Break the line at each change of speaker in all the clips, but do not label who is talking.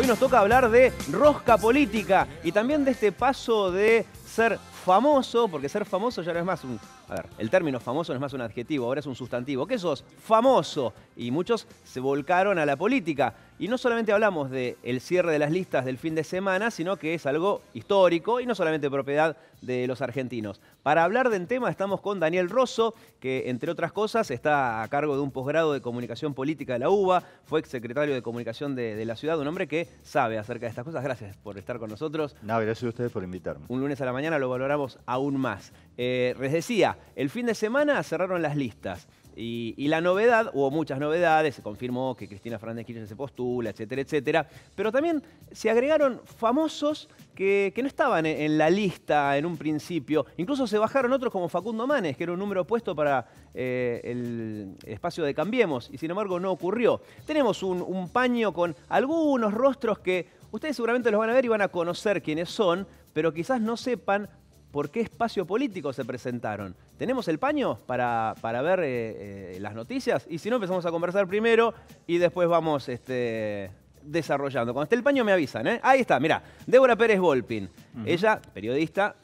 Hoy nos toca hablar de rosca política y también de este paso de ser famoso, porque ser famoso ya no es más un... A ver, el término famoso no es más un adjetivo, ahora es un sustantivo. ¿Qué sos? Famoso. Y muchos se volcaron a la política. Y no solamente hablamos del cierre de las listas del fin de semana, sino que es algo histórico y no solamente propiedad de los argentinos. Para hablar del tema estamos con Daniel Rosso, que entre otras cosas está a cargo de un posgrado de comunicación política de la UBA, fue exsecretario de comunicación de, la ciudad, un hombre que sabe acerca de estas cosas. Gracias por estar con nosotros. No, gracias a ustedes por invitarme. Un lunes a la mañana lo valoramos aún más. Eh, les decía, el fin de semana cerraron las listas. Y, la novedad, hubo muchas novedades, se confirmó que Cristina Fernández Kirchner se postula, etcétera, etcétera. Pero también se agregaron famosos que, no estaban en, la lista en un principio. Incluso se bajaron otros como Facundo Manes, que era un número puesto para eh, el espacio de Cambiemos, y sin embargo no ocurrió. Tenemos un, un paño con algunos rostros que ustedes seguramente los van a ver y van a conocer quiénes son, pero quizás no sepan por qué espacio político se presentaron. ¿Tenemos el paño para, para ver eh, eh, las noticias? Y si no, empezamos a conversar primero y después vamos este, desarrollando. Cuando esté el paño me avisan, ¿eh? Ahí está, mira, Débora Pérez Volpin. Ella, periodista,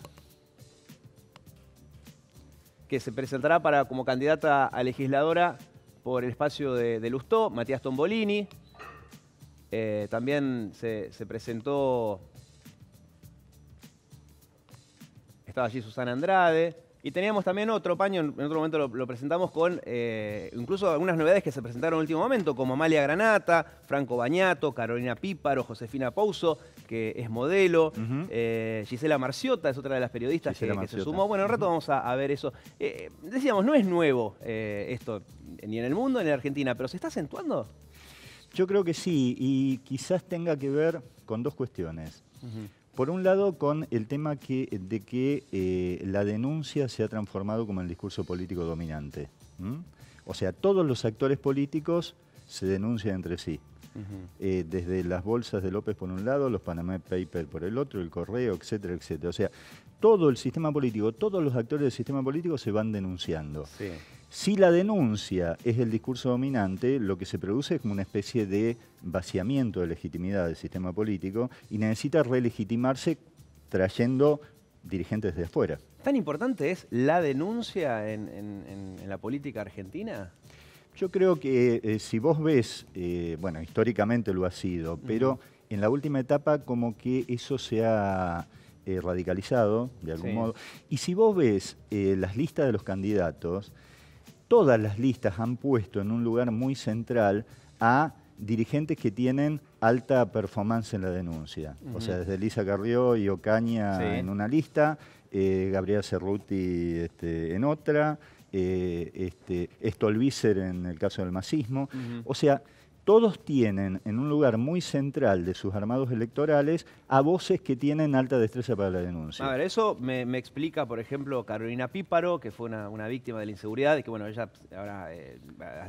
que se presentará para, como candidata a legisladora por el espacio de, Lustó, Matías Tombolini. también se presentó estaba allí Susana Andrade. Y teníamos también otro paño, en otro momento lo, presentamos con eh, incluso algunas novedades que se presentaron en último momento, como Amalia Granata, Franco Bañato, Carolina Píparo, Josefina Pouso, que es modelo, eh, Gisela Marciota es otra de las periodistas que, se sumó. Bueno, un rato vamos a, ver eso. Eh, decíamos, no es nuevo esto, ni en el mundo ni en Argentina, pero ¿se está acentuando? Yo creo que sí, y quizás tenga que ver con dos cuestiones. Por
un lado, con el tema que, de que eh, la denuncia se ha transformado como el discurso político dominante. O sea, todos los actores políticos se denuncian entre sí. Eh, desde las bolsas de López por un lado, los Panama Papers por el otro, el correo, etcétera, etcétera. O sea, todo el sistema político, todos los actores del sistema político se van denunciando. Sí. Si la denuncia es el discurso dominante, lo que se produce es como una especie de vaciamiento de legitimidad del sistema político y necesita relegitimarse trayendo dirigentes de afuera.
¿Tan importante es la denuncia en, la política argentina? Yo creo que eh, si vos ves,
eh, bueno, históricamente lo ha sido, pero en la última etapa como que eso se ha eh, radicalizado de algún modo. Y si vos ves las listas de los candidatos, todas las listas han puesto en un lugar muy central a dirigentes que tienen alta performance en la denuncia. O sea, desde Lisa Carrió y Ocaña en una lista, eh, Gabriel Cerruti este, en otra, eh, este, en el caso del masismo. O sea, todos tienen en un lugar muy central de sus armados electorales a voces que tienen alta destreza para la denuncia. A ver,
eso me, explica, por ejemplo, Carolina Píparo, que fue una, víctima de la inseguridad, y que bueno, ella pues, ahora eh,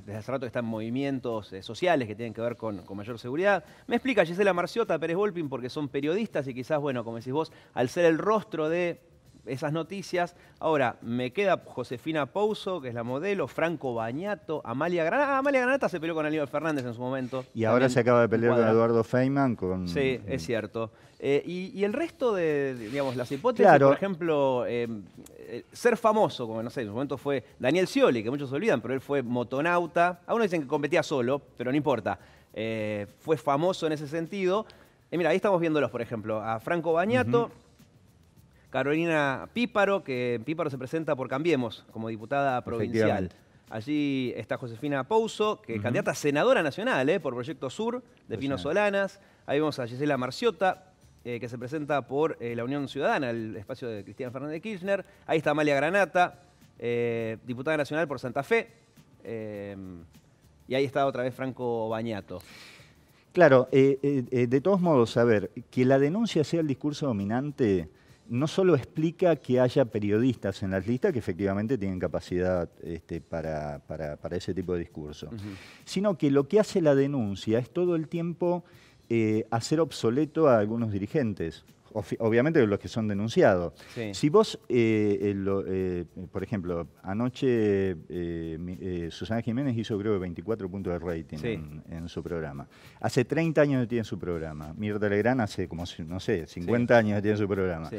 desde hace rato está en movimientos eh, sociales que tienen que ver con, mayor seguridad. Me explica Gisela Marciota, Pérez Volpin, porque son periodistas y quizás, bueno, como decís vos, al ser el rostro de esas noticias. Ahora, me queda Josefina Pouso, que es la modelo, Franco Bañato, Amalia Granata. Ah, Amalia Granata se peleó con Aníbal Fernández en su momento. Y ahora se acaba de pelear con Eduardo
Feynman. Con... Sí,
es cierto. Eh, y, el resto de, digamos, las hipótesis, por ejemplo, em, eh, ser famoso, como no sé, en su momento fue Daniel Scioli, que muchos olvidan, pero él fue motonauta. Algunos dicen que competía solo, pero no importa. Eh, fue famoso en ese sentido. mira, ahí estamos viéndolos, por ejemplo, a Franco Bañato. Carolina Píparo, que Píparo se presenta por Cambiemos como diputada provincial. Allí está Josefina Pouso, que candidata a senadora nacional eh, por Proyecto Sur de Pino Solanas. Ahí vemos a Gisela Marciota, eh, que se presenta por eh, la Unión Ciudadana, el espacio de Cristian Fernández de Kirchner. Ahí está Amalia Granata, diputada nacional por Santa Fe. y ahí está otra vez Franco Bañato.
Claro, de todos modos, a ver, que la denuncia sea el discurso dominante no solo explica que haya periodistas en las listas que efectivamente tienen capacidad este, para, para, ese tipo de discurso, sino que lo que hace la denuncia es todo el tiempo eh, hacer obsoleto a algunos dirigentes obviamente los que son denunciados. Si vos, eh, eh, eh, por ejemplo, anoche Susana Jiménez hizo creo que 24 puntos de rating en, su programa. Hace 30 años que tiene su programa. Mirta Legrán hace como, no sé, 50 años que tiene su programa.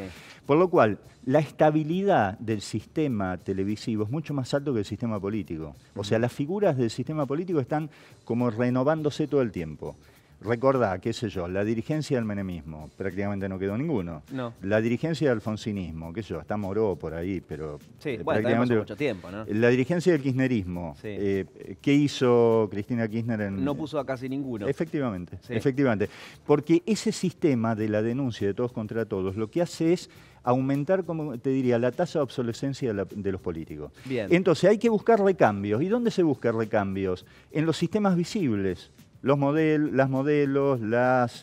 Por lo cual, la estabilidad del sistema televisivo es mucho más alto que el sistema político. O sea, las figuras del sistema político están como renovándose todo el tiempo. Recordá, qué sé yo, la dirigencia del menemismo, prácticamente no quedó ninguno. La dirigencia del alfonsinismo, qué sé yo, está Moró por ahí, pero... Sí, bueno, prácticamente mucho tiempo, ¿no? La dirigencia del kirchnerismo, eh, ¿qué hizo Cristina Kirchner en...? No puso
a casi ninguno.
Efectivamente, efectivamente. Porque ese sistema de la denuncia de todos contra todos, lo que hace es aumentar, como te diría, la tasa de obsolescencia de, los políticos. Bien. Entonces hay que buscar recambios. ¿Y dónde se buscan recambios? En los sistemas visibles. Los las modelos,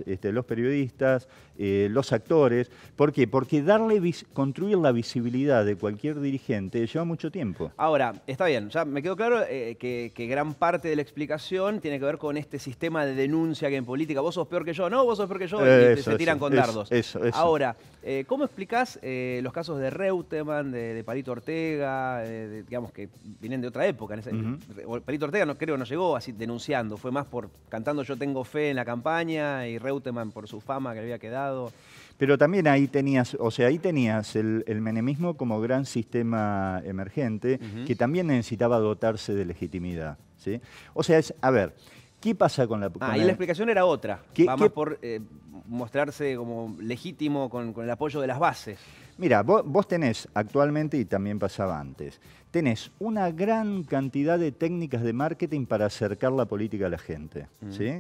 este, los periodistas, eh, los actores. ¿Por qué? Porque darle construir la visibilidad de cualquier dirigente lleva mucho tiempo.
Ahora, está bien, ya me quedó claro eh, que, gran parte de la explicación tiene que ver con este sistema de denuncia que en política vos sos peor que yo, no, vos sos peor que yo, y se tiran con dardos. Eso, Ahora, eh, ¿cómo explicás los casos de Reutemann, de, Parito Palito Ortega, digamos que vienen de otra época? En Palito Ortega no creo no llegó así denunciando, fue más por cantando Yo tengo fe en la campaña y Reutemann por su fama que le había quedado.
Pero también ahí tenías, o sea, ahí tenías el, menemismo como gran sistema emergente que también necesitaba dotarse de legitimidad. ¿sí? O sea, es, a ver, ¿Qué pasa con la... ah, y la,
explicación era otra. ¿Qué, Vamos por eh, mostrarse como legítimo con, el apoyo de las bases.
Mira, vos, tenés actualmente, y también pasaba antes, tenés una gran cantidad de técnicas de marketing para acercar la política a la gente. Mm. ¿sí?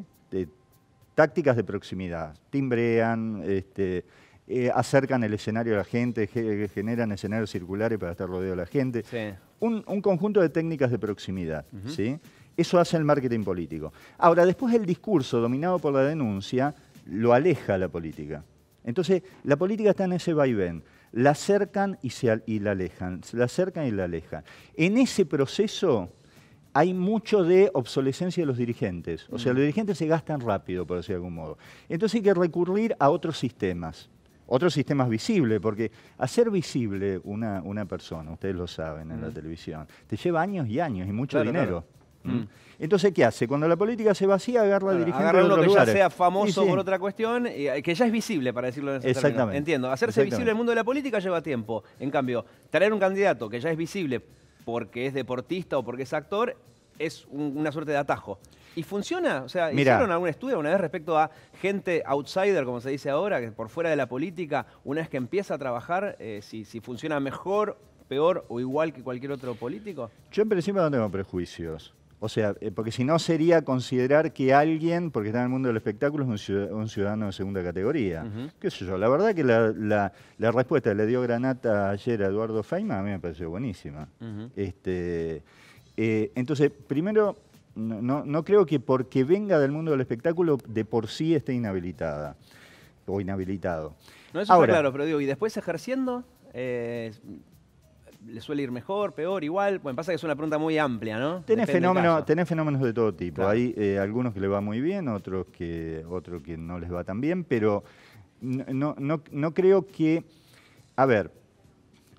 tácticas de proximidad, timbrean, este, eh, acercan el escenario a la gente, generan escenarios circulares para estar rodeado de la gente. Un, conjunto de técnicas de proximidad. ¿sí? Eso hace el marketing político. Ahora, después el discurso dominado por la denuncia lo aleja la política. Entonces, la política está en ese vaivén. La acercan y, se, y la alejan, la acercan y la alejan. En ese proceso hay mucho de obsolescencia de los dirigentes. O sea, mm. los dirigentes se gastan rápido, por decir de algún modo. Entonces hay que recurrir a otros sistemas. Otros sistemas visibles, porque hacer visible una, una persona, ustedes lo saben en la mm. televisión, te lleva años y años y mucho dinero. Mm. Mm. Entonces, ¿qué hace? Cuando la política se vacía, agarra a dirigente, agarra uno que ya sea famoso por
otra cuestión, eh, que ya es visible, para decirlo en ese Exactamente. Entiendo. Hacerse visible en el mundo de la política lleva tiempo. En cambio, traer un candidato que ya es visible porque es deportista o porque es actor es una suerte de atajo. ¿Y funciona? O sea, ¿hicieron algún estudio una vez respecto a gente outsider, como se dice ahora, que por fuera de la política, una vez que empieza a trabajar, eh, si, funciona mejor, peor o igual que cualquier otro político?
Yo en encima no tengo prejuicios. O sea, eh, porque si no sería considerar que alguien, porque está en el mundo del espectáculo, es un ciudadano, de segunda categoría. ¿Qué sé yo? La verdad que la, respuesta que le dio Granata ayer a Eduardo Feima a mí me pareció buenísima. este, eh, entonces, primero, no, no, creo que porque venga del mundo del espectáculo de por sí esté inhabilitada o inhabilitado.
No, eso Ahora, claro, pero digo, ¿y después ejerciendo? Eh, le suele ir mejor, peor, igual? Bueno, pasa que es una pregunta muy amplia, ¿no? Tenés, fenómeno,
tenés fenómenos de todo tipo. Hay eh, algunos que le va muy bien, otros que, otro que no les va tan bien, pero no, no, no creo que... A ver,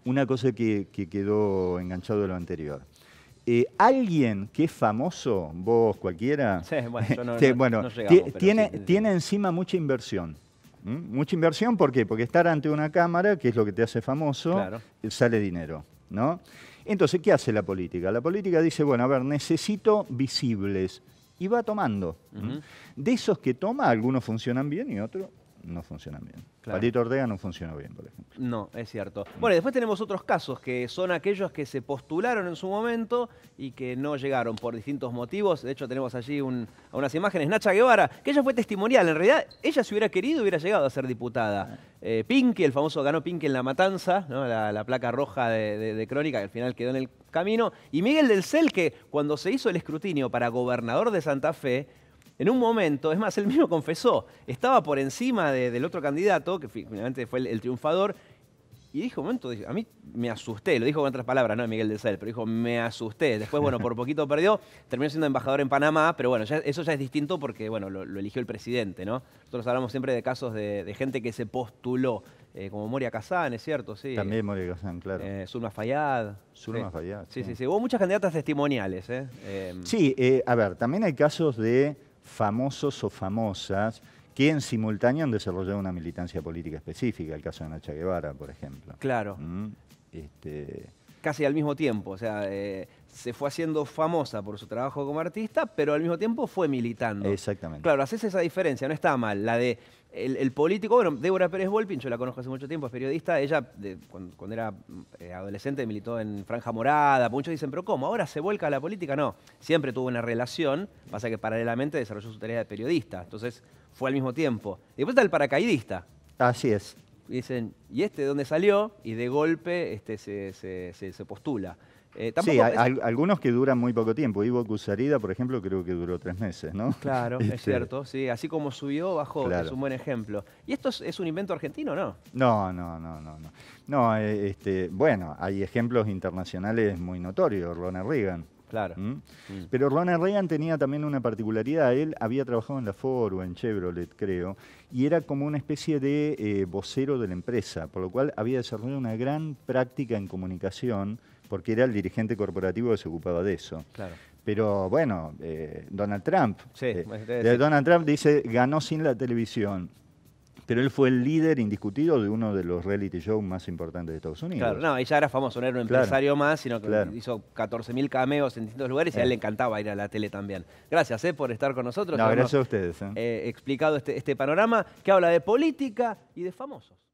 una cosa que, quedó enganchado de lo anterior. Eh, alguien que es famoso, vos cualquiera,
bueno, tiene,
tiene encima mucha inversión. Mucha inversión, ¿por qué? Porque estar ante una cámara, que es lo que te hace famoso, eh, sale dinero. Entonces, ¿qué hace la política? La política dice, bueno, a ver, necesito visibles y va tomando. De esos que toma, algunos funcionan bien y otros no funcionan bien. Ortega no funcionó bien, por ejemplo.
No, es cierto. Bueno, después tenemos otros casos que son aquellos que se postularon en su momento y que no llegaron por distintos motivos. De hecho, tenemos allí unas imágenes. Nacha Guevara, que ella fue testimonial. En realidad, ella si hubiera querido hubiera llegado a ser diputada. Eh, Pinky, el famoso ganó Pinky en La Matanza, la, placa roja de, de, Crónica, que al final quedó en el camino. Y Miguel del Cel, que cuando se hizo el escrutinio para gobernador de Santa Fe, en un momento, es más, él mismo confesó, estaba por encima del otro candidato, que finalmente fue el, triunfador, y dijo, un momento, a mí me asusté, lo dijo con otras palabras, no Miguel de Sel, pero dijo, me asusté. Después, bueno, por poquito perdió, terminó siendo embajador en Panamá, pero bueno, eso ya es distinto porque, bueno, lo, eligió el presidente, ¿no? Nosotros hablamos siempre de casos de, gente que se postuló, eh, como Moria Kazán, ¿es cierto? Sí. También Moria Kazán, claro. Eh, Fayad. Zulma sí. Fayad. Sí, sí, sí, Hubo muchas candidatas testimoniales, ¿eh? Eh,
sí, a ver, también hay casos de famosos o famosas que en simultáneo han desarrollado una militancia política específica, el caso de Nacha Guevara, por ejemplo.
Claro. ¿Mm? Este, casi al mismo tiempo. O sea, eh, se fue haciendo famosa por su trabajo como artista, pero al mismo tiempo fue militando. Exactamente. Claro, haces esa diferencia, no está mal. La de el, político, bueno, Débora Pérez Volpin, yo la conozco hace mucho tiempo, es periodista, ella cuando, era eh, adolescente militó en Franja Morada, muchos dicen, pero ¿cómo? ¿Ahora se vuelca a la política? No, siempre tuvo una relación, pasa que paralelamente desarrolló su tarea de periodista, entonces fue al mismo tiempo. Y después está el paracaidista. Así es dicen, ¿y este de dónde salió? Y de golpe este, se, postula. Eh, sí,
algunos que duran muy poco tiempo. Ivo Cusarida, por ejemplo, creo que duró tres meses, ¿no? Claro, es este, cierto.
Sí, así como subió, bajó, es un buen ejemplo. ¿Y esto es, un invento argentino, no?
No, no, no, no. No, eh, este, bueno, hay ejemplos internacionales muy notorios. Ronald Reagan, Claro. ¿Mm? Mm. Pero Ronald Reagan tenía también una particularidad. Él había trabajado en la Ford o en Chevrolet, creo, y era como una especie de eh, vocero de la empresa, por lo cual había desarrollado una gran práctica en comunicación, porque era el dirigente corporativo que se ocupaba de eso. Claro. Pero bueno, eh, Donald Trump.
Sí, eh, pues,
Donald Trump dice, ganó sin la televisión. Pero él fue el líder indiscutido de uno de los reality shows más importantes de Estados Unidos. Claro,
no, ella era famoso, no era un empresario más, sino que hizo 14.000 cameos en distintos lugares y a él eh. le encantaba ir a la tele también. Gracias eh, por estar con nosotros. No, gracias a ustedes. Eh. explicado este, este panorama que habla de política y de famosos.